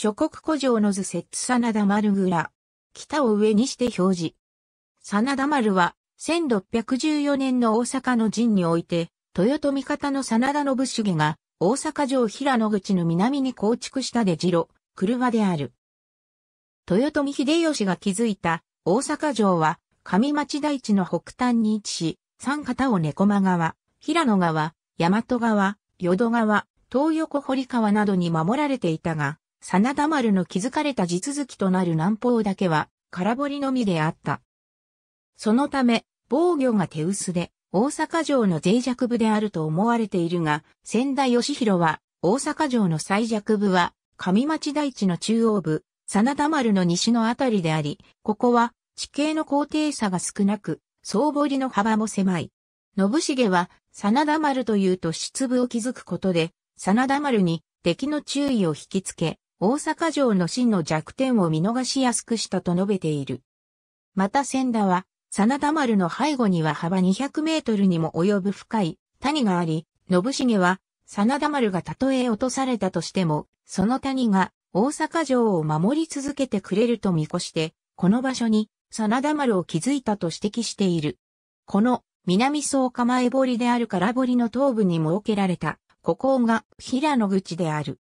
諸国古城の図津真田丸蔵。北を上にして表示。真田丸は、1614年の大阪の陣において、豊臣方の真田信繁が、大阪城平野口の南に構築した出城、車である。豊臣秀吉が築いた大阪城は、上町大地の北端に位置し、三方を猫間川、平野川、大和川、淀川、東横堀川などに守られていたが、真田丸の築かれた地続きとなる南方だけは空堀のみであった。そのため、防御が手薄で、大阪城の脆弱部であると思われているが、仙田義弘は、大阪城の最弱部は、上町大地の中央部、真田丸の西のあたりであり、ここは、地形の高低差が少なく、総堀の幅も狭い。信繁は、真田丸というと出部を築くことで、真田丸に敵の注意を引きつけ、大阪城の真の弱点を見逃しやすくしたと述べている。また千田は、真田丸の背後には幅200メートルにも及ぶ深い谷があり、信繁は、真田丸がたとえ落とされたとしても、その谷が大阪城を守り続けてくれると見越して、この場所に真田丸を築いたと指摘している。この南総構え堀である空堀の東部に設けられた、ここが平野口である。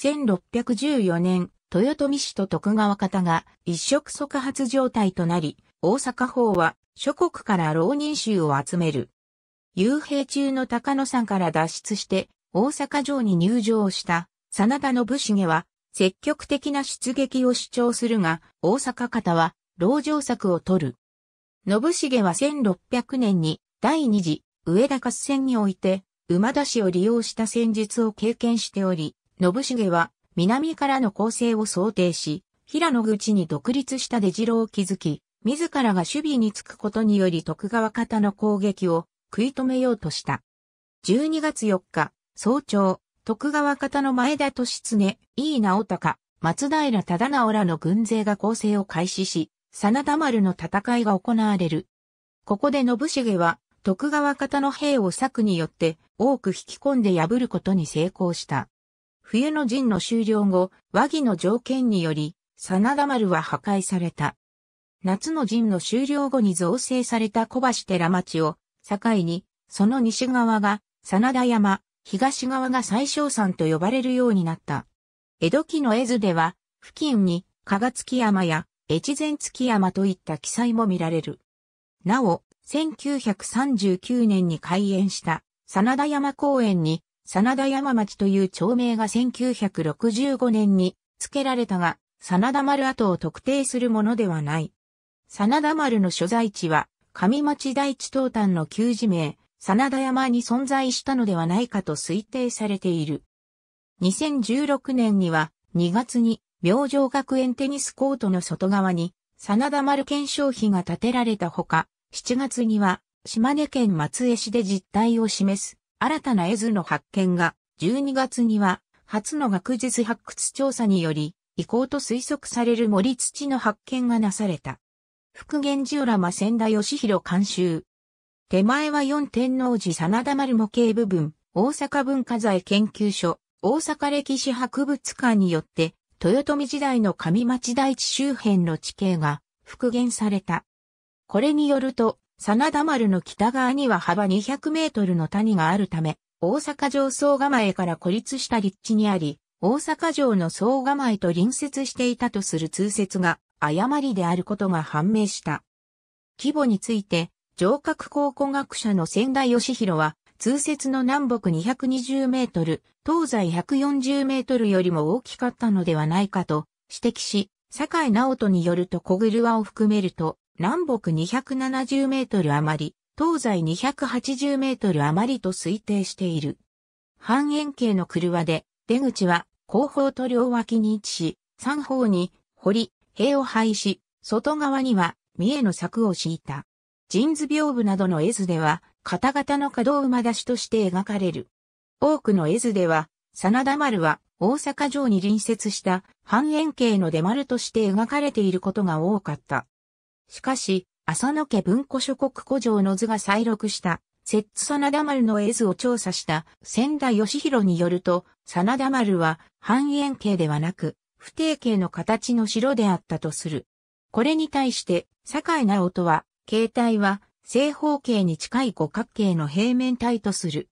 1614年、豊臣氏と徳川方が一触即発状態となり、大阪法は諸国から浪人衆を集める。遊兵中の高野山から脱出して大阪城に入城した真田信繁は積極的な出撃を主張するが大阪方は牢城策を取る。信繁は1600年に第二次上田合戦において馬田氏を利用した戦術を経験しており、信繁は南からの攻勢を想定し、平野口に独立した出城を築き、自らが守備につくことにより徳川方の攻撃を食い止めようとした。12月4日、早朝、徳川方の前田利常、井伊直隆、松平忠直らの軍勢が攻勢を開始し、真田丸の戦いが行われる。ここで信繁は、徳川方の兵を策によって多く引き込んで破ることに成功した。冬の陣の終了後、和議の条件により、真田丸は破壊された。夏の陣の終了後に造成された小橋寺町を境に、その西側が真田山、東側が最小山と呼ばれるようになった。江戸期の絵図では、付近に加賀月山や越前月山といった記載も見られる。なお、1939年に開園した真田山公園に真田山町という町名が1965年に付けられたが、真田丸跡を特定するものではない。真田丸の所在地は、上町大地東端の旧字名、真田山に存在したのではないかと推定されている。2016年には、2月に、明星学園テニスコートの外側に、真田丸検証碑が建てられたほか、7月には、島根県松江市で実態を示す、新たな絵図の発見が、12月には、初の学術発掘調査により、遺構と推測される森土の発見がなされた。復元ジオラマ千田義弘監修。手前は四天王寺真田丸模型部分、大阪文化財研究所、大阪歴史博物館によって、豊臣時代の上町大地周辺の地形が復元された。これによると、真田丸の北側には幅200メートルの谷があるため、大阪城総構えから孤立した立地にあり、大阪城の総構えと隣接していたとする通説が誤りであることが判明した。規模について、城郭考古学者の仙台義弘は、通説の南北220メートル、東西140メートルよりも大きかったのではないかと指摘し、坂井直人によると小車を含めると南北270メートル余り、東西280メートル余りと推定している。半円形の車で、出口は後方と両脇に位置し、三方に堀、塀を廃し、外側には三重の柵を敷いた。ジンズ屏風などの絵図では、片方の角馬出しとして描かれる。多くの絵図では、真田丸は大阪城に隣接した半円形の出丸として描かれていることが多かった。しかし、浅野家文庫諸国古城の図が再録した、摂津真田丸の絵図を調査した千田義弘によると、真田丸は半円形ではなく、不定形の形の城であったとする。これに対して、堺直人は、形態は正方形に近い五角形の平面体とする。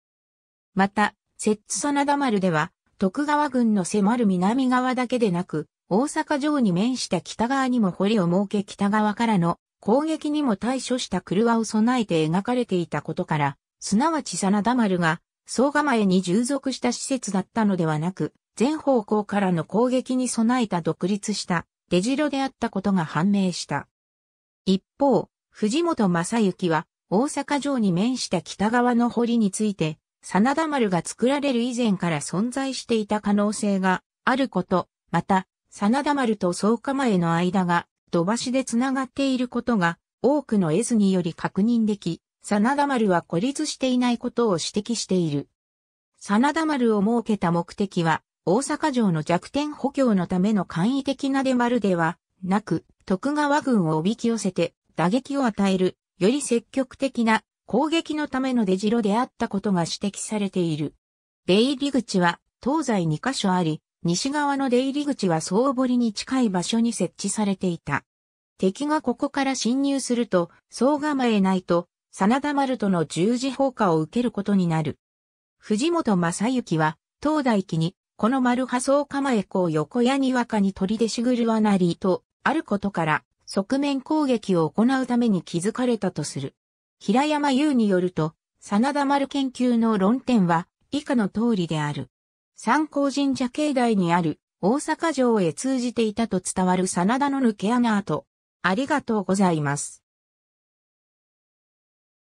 また、摂津真田丸では、徳川軍の迫る南側だけでなく、大阪城に面した北側にも堀を設け北側からの攻撃にも対処した車を備えて描かれていたことから、すなわち真田丸が総構えに従属した施設だったのではなく、全方向からの攻撃に備えた独立した出城であったことが判明した。一方、藤本正幸は大阪城に面した北側の堀について、真田丸が作られる以前から存在していた可能性があること、また、真田丸と草加前の間が土橋で繋がっていることが多くの絵図により確認でき、真田丸は孤立していないことを指摘している。真田丸を設けた目的は、大阪城の弱点補強のための簡易的な出丸ではなく、徳川軍をおびき寄せて打撃を与える、より積極的な攻撃のための出城であったことが指摘されている。出入り口は東西2カ所あり、西側の出入り口は総堀に近い場所に設置されていた。敵がここから侵入すると、総構えないと、真田丸との十字砲火を受けることになる。藤本正幸は、東大期に、この丸派総構えう。横やにわかに取り出しぐるわなりと、あることから、側面攻撃を行うために築かれたとする。平山優によると、真田丸研究の論点は、以下の通りである。参考神社境内にある大阪城へ通じていたと伝わる真田の抜け穴跡。ありがとうございます。